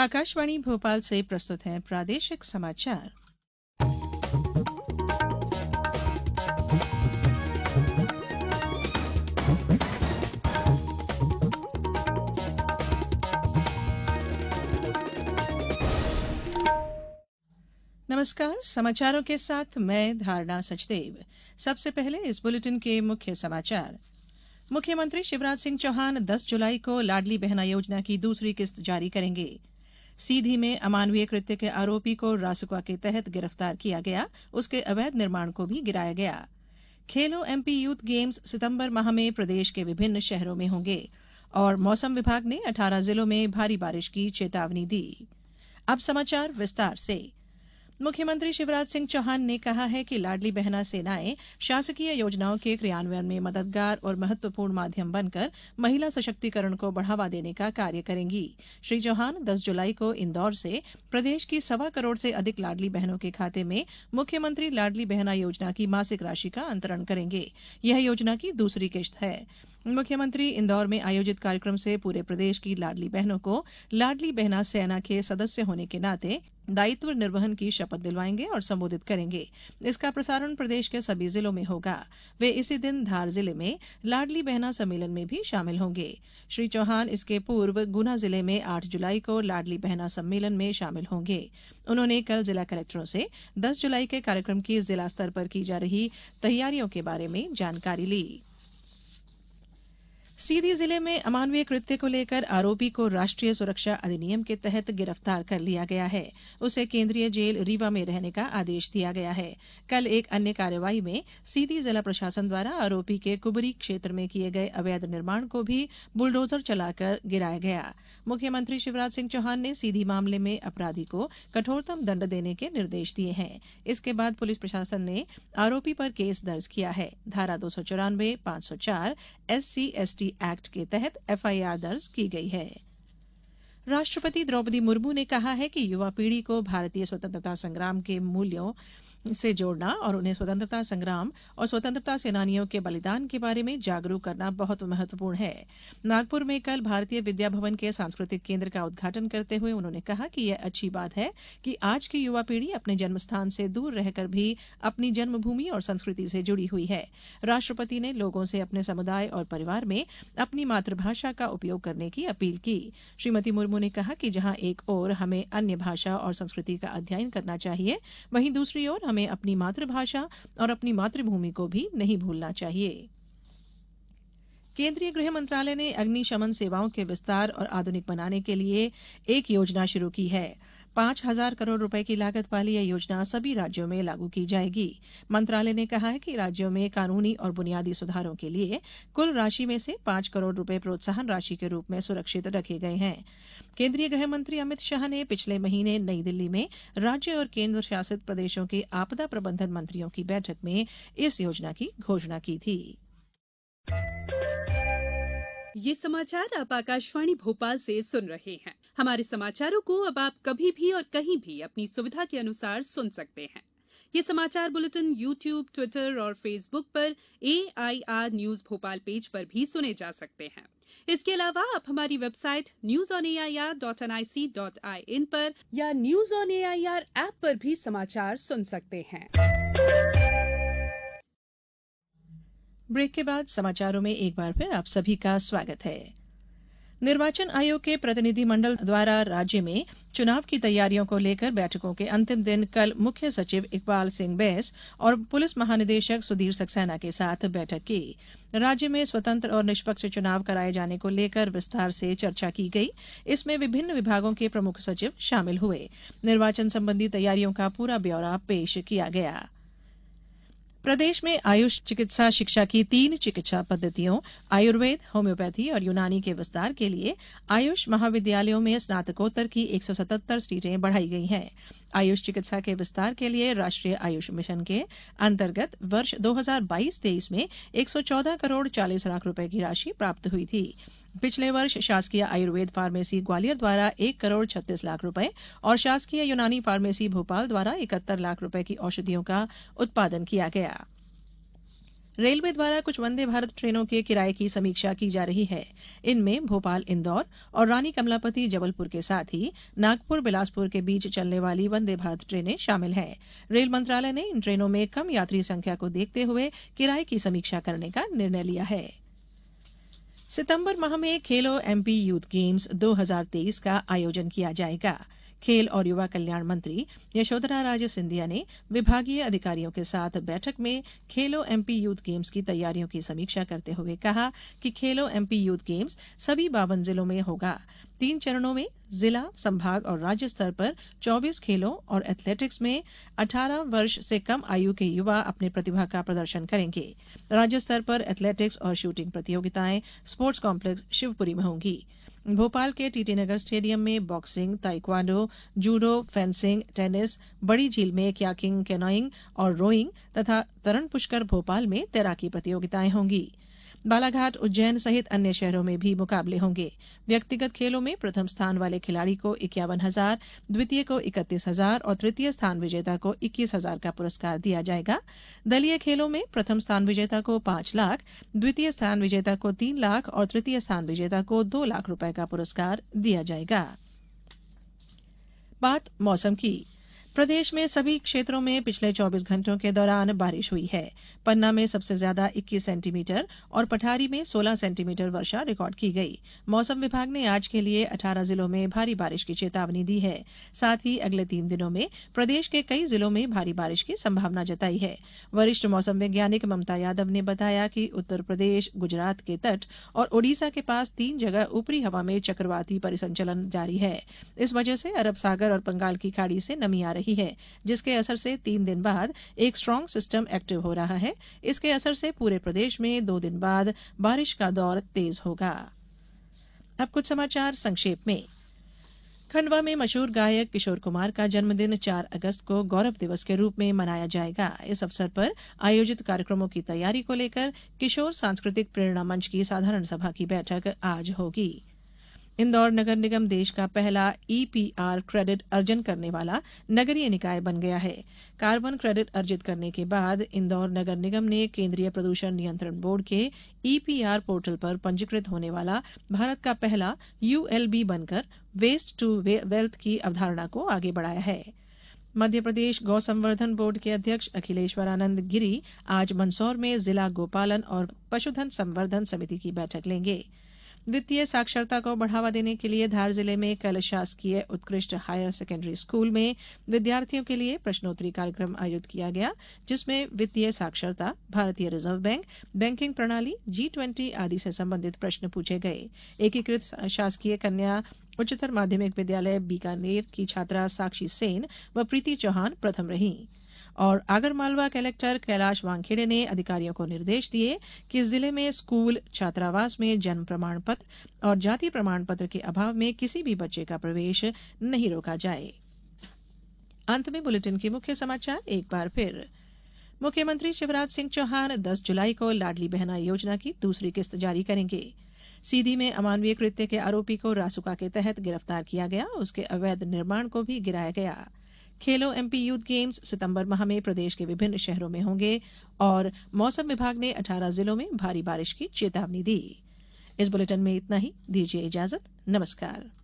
आकाशवाणी भोपाल से प्रस्तुत हैं प्रादेशिक समाचार नमस्कार समाचारों के साथ मैं धारणा सचदेव सबसे पहले इस बुलेटिन के मुख्य समाचार मुख्यमंत्री शिवराज सिंह चौहान 10 जुलाई को लाडली बहना योजना की दूसरी किस्त जारी करेंगे सीधी में अमानवीय कृत्य के आरोपी को रासुका के तहत गिरफ्तार किया गया उसके अवैध निर्माण को भी गिराया गया खेलो एमपी यूथ गेम्स सितंबर माह में प्रदेश के विभिन्न शहरों में होंगे और मौसम विभाग ने 18 जिलों में भारी बारिश की चेतावनी दी मुख्यमंत्री शिवराज सिंह चौहान ने कहा है कि लाडली बहना सेनाएं शासकीय योजनाओं के क्रियान्वयन में मददगार और महत्वपूर्ण माध्यम बनकर महिला सशक्तिकरण को बढ़ावा देने का कार्य करेंगी श्री चौहान दस जुलाई को इंदौर से प्रदेश की सवा करोड़ से अधिक लाडली बहनों के खाते में मुख्यमंत्री लाडली बहना योजना की मासिक राशि का अंतरण करेंगे यह योजना की दूसरी किश्त है मुख्यमंत्री इंदौर में आयोजित कार्यक्रम से पूरे प्रदेश की लाडली बहनों को लाडली बहना सेना के सदस्य होने के नाते दायित्व निर्वहन की शपथ दिलवाएंगे और संबोधित करेंगे इसका प्रसारण प्रदेश के सभी जिलों में होगा वे इसी दिन धार जिले में लाडली बहना सम्मेलन में भी शामिल होंगे श्री चौहान इसके पूर्व गुना जिले में आठ जुलाई को लाडली बहना सम्मेलन में शामिल होंगे उन्होंने कल जिला कलेक्टरों से दस जुलाई के कार्यक्रम की जिला स्तर पर की जा रही तैयारियों के बारे में जानकारी ली सीधी जिले में अमानवीय कृत्य को लेकर आरोपी को राष्ट्रीय सुरक्षा अधिनियम के तहत गिरफ्तार कर लिया गया है उसे केन्द्रीय जेल रीवा में रहने का आदेश दिया गया है कल एक अन्य कार्यवाही में सीधी जिला प्रशासन द्वारा आरोपी के कुबरी क्षेत्र में किए गए अवैध निर्माण को भी बुलडोजर चलाकर गिराया गया मुख्यमंत्री शिवराज सिंह चौहान ने सीधी मामले में अपराधी को कठोरतम दंड देने के निर्देश दिये हैं इसके बाद पुलिस प्रशासन ने आरोपी पर केस दर्ज किया है धारा दो सौ चौरानवे पांच सौ चार एस एसटी राजनीति एक्ट के तहत एफआईआर दर्ज की गई है राष्ट्रपति द्रौपदी मुर्मू ने कहा है कि युवा पीढ़ी को भारतीय स्वतंत्रता संग्राम के मूल्यों से जोड़ना और उन्हें स्वतंत्रता संग्राम और स्वतंत्रता सेनानियों के बलिदान के बारे में जागरूक करना बहुत महत्वपूर्ण है नागपुर में कल भारतीय विद्या भवन के सांस्कृतिक केन्द्र का उद्घाटन करते हुए उन्होंने कहा कि यह अच्छी बात है कि आज की युवा पीढ़ी अपने जन्म स्थान से दूर रहकर भी अपनी जन्मभूमि और संस्कृति से जुड़ी हुई है राष्ट्रपति ने लोगों से अपने समुदाय और परिवार में अपनी मातृभाषा का उपयोग करने की अपील की श्रीमती मुर्मू ने कहा कि जहां एक ओर हमें अन्य भाषा और संस्कृति का अध्ययन करना चाहिए वहीं दूसरी ओर हमें अपनी मातृभाषा और अपनी मातृभूमि को भी नहीं भूलना चाहिए केंद्रीय गृह मंत्रालय ने अग्निशमन सेवाओं के विस्तार और आधुनिक बनाने के लिए एक योजना शुरू की है पांच हजार करोड़ रुपये की लागत वाली यह योजना सभी राज्यों में लागू की जाएगी मंत्रालय ने कहा है कि राज्यों में कानूनी और बुनियादी सुधारों के लिए कुल राशि में से पांच करोड़ रुपये प्रोत्साहन राशि के रूप में सुरक्षित रखे गए हैं केन्द्रीय गृहमंत्री अमित शाह ने पिछले महीने नई दिल्ली में राज्य और केंद्र शासित प्रदेशों के आपदा प्रबंधन मंत्रियों की बैठक में इस योजना की घोषणा की थी ये समाचार आप आकाशवाणी भोपाल से सुन रहे हैं हमारे समाचारों को अब आप कभी भी और कहीं भी अपनी सुविधा के अनुसार सुन सकते हैं ये समाचार बुलेटिन यूट्यूब ट्विटर और फेसबुक पर एआईआर न्यूज भोपाल पेज पर भी सुने जा सकते हैं इसके अलावा आप हमारी website news on A I R dot N I C dot I N पर या news on A I R app पर भी समाचार सुन सकते हैं ब्रेक के बाद समाचारों में एक बार फिर आप सभी का स्वागत है निर्वाचन आयोग के प्रतिनिधिमंडल द्वारा राज्य में चुनाव की तैयारियों को लेकर बैठकों के अंतिम दिन कल मुख्य सचिव इकबाल सिंह बैस और पुलिस महानिदेशक सुधीर सक्सेना के साथ बैठक की राज्य में स्वतंत्र और निष्पक्ष चुनाव कराए जाने को लेकर विस्तार से चर्चा की गई इसमें विभिन्न विभागों के प्रमुख सचिव शामिल हुए निर्वाचन संबंधी तैयारियों का पूरा ब्यौरा पेश किया गया प्रदेश में आयुष चिकित्सा शिक्षा की तीन चिकित्सा पद्धतियों आयुर्वेद होम्योपैथी और यूनानी के विस्तार के लिए आयुष महाविद्यालयों में स्नातकोत्तर की एक सौ सतहत्तर सीटें बढ़ाई गई हैं आयुष चिकित्सा के विस्तार के लिए राष्ट्रीय आयुष मिशन के अंतर्गत वर्ष 2022-23 में 114 करोड़ 40 लाख रुपए की राशि प्राप्त हुई थी पिछले वर्ष शासकीय आयुर्वेद फार्मेसी ग्वालियर द्वारा एक करोड़ छत्तीस लाख रूपये और शासकीय यूनानी फार्मेसी भोपाल द्वारा इकहत्तर लाख रूपये की औषधियों का उत्पादन किया गया रेलवे द्वारा कुछ वंदे भारत ट्रेनों के किराये की समीक्षा की जा रही है इनमें भोपाल इंदौर और रानी कमलापति जबलपुर के साथ ही नागपुर बिलासपुर के बीच चलने वाली वंदे भारत ट्रेनें शामिल हैं रेल मंत्रालय ने इन ट्रेनों में कम यात्री संख्या को देखते हुए किराए की समीक्षा करने का निर्णय लिया है सितंबर माह में खेलो एमपी यूथ गेम्स दो हजार तेईस का आयोजन किया जाएगा खेल और युवा कल्याण मंत्री यशोधरा राजे सिंधिया ने विभागीय अधिकारियों के साथ बैठक में खेलो एमपी यूथ गेम्स की तैयारियों की समीक्षा करते हुए कहा कि खेलो एमपी यूथ गेम्स सभी बावन जिलों में होगा तीन चरणों में जिला संभाग और राज्य स्तर पर 24 खेलों और एथलेटिक्स में 18 वर्ष से कम आयु के युवा अपने प्रतिभा का प्रदर्शन करेंगे राज्य स्तर पर एथलेटिक्स और शूटिंग प्रतियोगिताएं स्पोर्ट्स कॉम्प्लेक्स शिवपुरी में होंगी भोपाल के टीटी नगर स्टेडियम में boxing taekwondo judo fencing tennis बड़ी झील में क्याकिंग कैनोइंग और रोइंग तथा तरण पुष्कर भोपाल में तैराकी प्रतियोगिताएं होंगीं बालाघाट उज्जैन सहित अन्य शहरों में भी मुकाबले होंगे व्यक्तिगत खेलों में प्रथम स्थान वाले खिलाड़ी को इक्यावन हजार द्वितीय को इकतीस हजार और तृतीय स्थान विजेता को इक्कीस हजार का पुरस्कार दिया जाएगा दलीय खेलों में प्रथम स्थान विजेता को पांच लाख द्वितीय स्थान विजेता को तीन लाख और तृतीय स्थान विजेता को दो लाख रूपये का पुरस्कार दिया जाएगा बात मौसम की प्रदेश में सभी क्षेत्रों में पिछले चौबीस घंटों के दौरान बारिश हुई है पन्ना में सबसे ज्यादा इक्कीस सेंटीमीटर और पठारी में सोलह सेंटीमीटर वर्षा रिकार्ड की गई मौसम विभाग ने आज के लिए 18 जिलों में भारी बारिश की चेतावनी दी है साथ ही अगले तीन दिनों में प्रदेश के कई जिलों में भारी बारिश की संभावना जताई है वरिष्ठ मौसम वैज्ञानिक ममता यादव ने बताया कि उत्तर प्रदेश गुजरात के तट और ओडिशा के पास तीन जगह ऊपरी हवा में चक्रवाती परिसंचलन जारी है इस वजह से अरब सागर और बंगाल की खाड़ी से नमी आ रही है जिसके असर से तीन दिन बाद एक स्ट्रांग सिस्टम एक्टिव हो रहा है इसके असर से पूरे प्रदेश में दो दिन बाद बारिश का दौर तेज होगा अब कुछ समाचार संक्षेप में खंडवा में मशहूर गायक किशोर कुमार का जन्मदिन 4 अगस्त को गौरव दिवस के रूप में मनाया जाएगा इस अवसर पर आयोजित कार्यक्रमों की तैयारी को लेकर किशोर सांस्कृतिक प्रेरणा मंच की साधारण सभा की बैठक आज होगी इंदौर नगर निगम देश का पहला ईपीआर e क्रेडिट अर्जन करने वाला नगरीय निकाय बन गया है कार्बन क्रेडिट अर्जित करने के बाद इंदौर नगर निगम ने केन्द्रीय प्रदूषण नियंत्रण बोर्ड के ईपीआर e पोर्टल पर पंजीकृत होने वाला भारत का पहला यूएलबी बनकर वेस्ट टू वेल्थ की अवधारणा को आगे बढ़ाया है मध्यप्रदेश गौ संवर्धन बोर्ड के अध्यक्ष अखिलेश्वरानंद गिरी आज मंदसौर में जिला गोपालन और पशुधन संवर्धन समिति की बैठक लेंगे वित्तीय साक्षरता को बढ़ावा देने के लिए धार जिले में कल शासकीय उत्कृष्ट हायर सेकेण्डरी स्कूल में विद्यार्थियों के लिए प्रश्नोत्तरी कार्यक्रम आयोजित किया गया जिसमें वित्तीय साक्षरता भारतीय रिजर्व बैंक बैंकिंग प्रणाली जी ट्वेंटी आदि से संबंधित प्रश्न पूछे गए एकीकृत शासकीय कन्या उच्चतर माध्यमिक विद्यालय बीकानेर की छात्रा साक्षी सेन व प्रीति चौहान प्रथम रहीं और आगरमालवा कलेक्टर कैलाश वानखेड़े ने अधिकारियों को निर्देश दिये कि जिले में स्कूल छात्रावास में जन्म प्रमाण पत्र और जाति प्रमाण पत्र के अभाव में किसी भी बच्चे का प्रवेश नहीं रोका जाये अंत में बुलेटिन के मुख्य समाचार एक बार फिर मुख्यमंत्री शिवराज सिंह चौहान 10 जुलाई को लाडली बहना योजना की दूसरी किस्त जारी करेंगे सीधी में अमानवीय कृत्य के आरोपी को रासुका के तहत गिरफ्तार किया गया उसके अवैध निर्माण को भी गिराया गया खेलो एमपी यूथ गेम्स सितंबर माह में प्रदेश के विभिन्न शहरों में होंगे और मौसम विभाग ने 18 जिलों में भारी बारिश की चेतावनी दी इस बुलेटिन में इतना ही दीजिए इजाजत नमस्कार